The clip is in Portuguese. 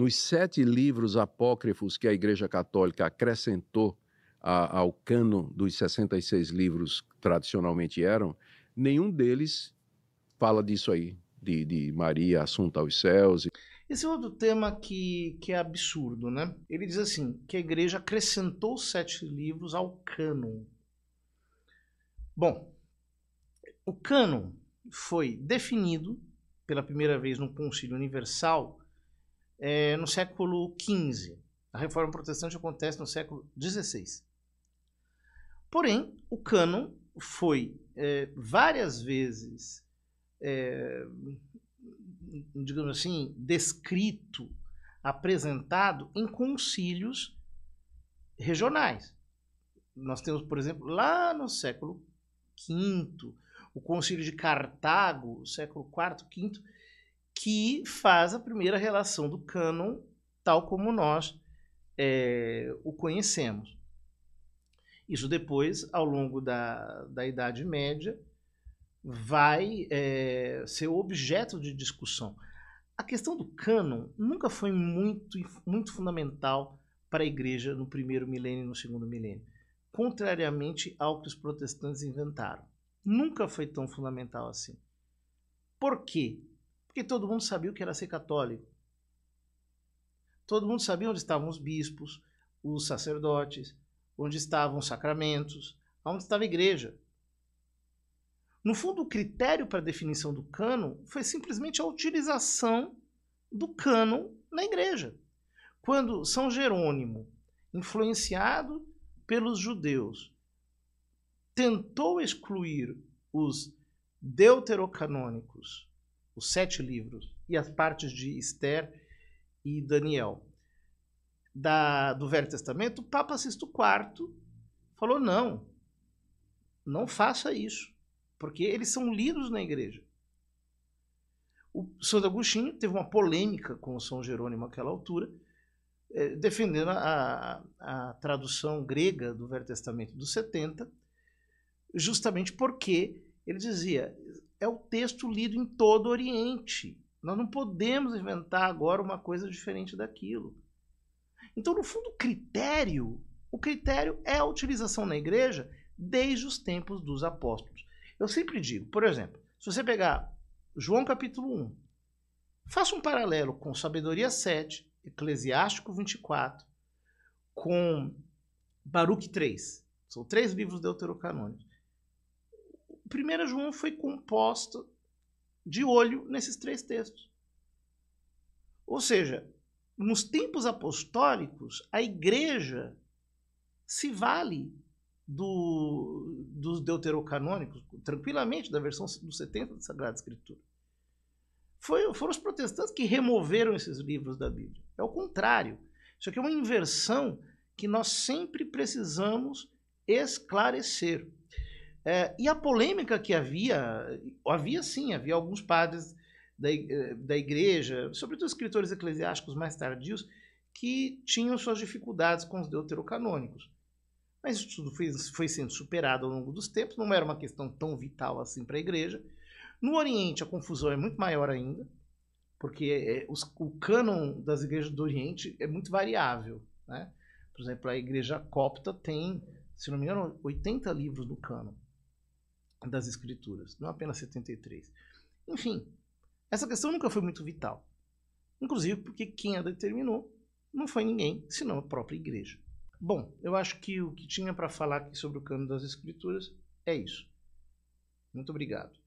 nos sete livros apócrifos que a Igreja Católica acrescentou a, ao cano dos 66 livros tradicionalmente eram, nenhum deles fala disso aí, de, de Maria assunta aos céus. Esse é outro tema que, que é absurdo, né? Ele diz assim, que a igreja acrescentou sete livros ao cânon. Bom, o cânon foi definido pela primeira vez no Concílio Universal é, no século XV. A reforma protestante acontece no século XVI. Porém, o cânon foi é, várias vezes, é, digamos assim, descrito, apresentado em concílios regionais. Nós temos, por exemplo, lá no século V, o concílio de Cartago, século IV, V, que faz a primeira relação do cânon tal como nós é, o conhecemos. Isso depois, ao longo da, da Idade Média, vai é, ser objeto de discussão. A questão do cânon nunca foi muito, muito fundamental para a igreja no primeiro milênio e no segundo milênio, contrariamente ao que os protestantes inventaram. Nunca foi tão fundamental assim. Por quê? Porque todo mundo sabia o que era ser católico. Todo mundo sabia onde estavam os bispos, os sacerdotes, onde estavam os sacramentos, onde estava a igreja. No fundo, o critério para a definição do cano foi simplesmente a utilização do cano na igreja. Quando São Jerônimo, influenciado pelos judeus, tentou excluir os deuterocanônicos os sete livros, e as partes de Esther e Daniel. Da, do Velho Testamento, o Papa Sisto IV falou: não, não faça isso, porque eles são lidos na igreja. O Santo Agostinho teve uma polêmica com o São Jerônimo naquela altura, eh, defendendo a, a, a, tradução grega do Velho Testamento dos 70, justamente porque ele dizia: é o texto lido em todo o Oriente. Nós não podemos inventar agora uma coisa diferente daquilo. Então, no fundo, o critério, o critério é a utilização na igreja desde os tempos dos apóstolos. Eu sempre digo, por exemplo, se você pegar João capítulo 1, faça um paralelo com Sabedoria 7, Eclesiástico 24, com Baruch 3. São três livros deuterocanônicos. 1 João foi composto de olho nesses três textos. Ou seja, nos tempos apostólicos, a igreja se vale do, dos deuterocanônicos, tranquilamente, da versão dos 70 da Sagrada Escritura. Foi, foram os protestantes que removeram esses livros da Bíblia. É o contrário. Isso aqui é uma inversão que nós sempre precisamos esclarecer. É, e a polêmica que havia, havia sim, havia alguns padres da, eh, da igreja, sobretudo escritores eclesiásticos mais tardios, que tinham suas dificuldades com os deuterocanônicos. Mas isso tudo foi, foi sendo superado ao longo dos tempos, não era uma questão tão vital assim para a igreja. No Oriente, a confusão é muito maior ainda, porque é, os, o cânon das igrejas do Oriente é muito variável. Né? Por exemplo, a igreja copta tem, se não me engano, 80 livros no cânon das Escrituras, não apenas 73. Enfim, essa questão nunca foi muito vital. Inclusive porque quem a determinou não foi ninguém, senão a própria igreja. Bom, eu acho que o que tinha para falar aqui sobre o cano das Escrituras é isso. Muito obrigado.